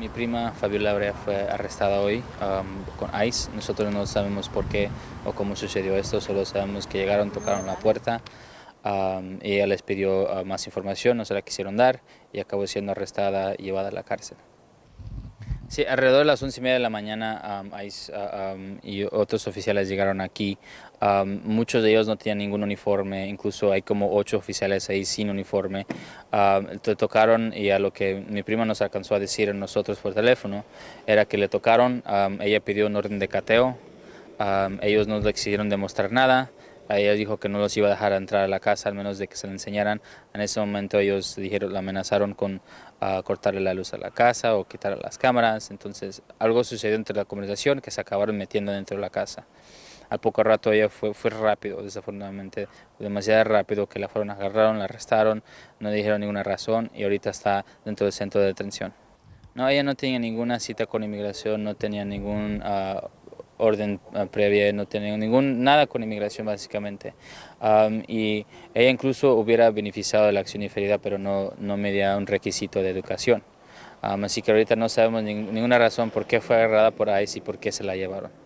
Mi prima Fabiola Brea fue arrestada hoy um, con ICE. Nosotros no sabemos por qué o cómo sucedió esto, solo sabemos que llegaron, tocaron la puerta. Um, y ella les pidió uh, más información, no se la quisieron dar y acabó siendo arrestada y llevada a la cárcel. Sí, alrededor de las once y media de la mañana y otros oficiales llegaron aquí. muchos de ellos no tenían ningún uniforme, incluso hay como ocho oficiales ahí sin uniforme. Le tocaron y a lo que mi prima nos alcanzó a decir a nosotros por teléfono era que le tocaron, ella pidió un orden de cateo, ellos no le demostrar nada. Ella dijo que no los iba a dejar entrar a la casa, al menos de que se le enseñaran. En ese momento ellos dijeron, la amenazaron con ah, cortarle la luz a la casa o quitarle las cámaras. Entonces algo sucedió entre la conversación que se acabaron metiendo dentro de la casa. Al poco rato ella fue, fue rápido, desafortunadamente, demasiado rápido que la fueron, agarraron, la arrestaron, no dijeron ninguna razón y ahorita está dentro del centro de detención. No, ella no tenía ninguna cita con inmigración, no tenía ningún... Ah, orden ah, previa, no tenía ningún, nada con inmigración básicamente. y ella incluso hubiera beneficiado de la acción diferida, pero no, no medía un requisito de educación. así que ahorita no sabemos ninguna razón por qué fue agarrada por ICE y por qué se la llevaron.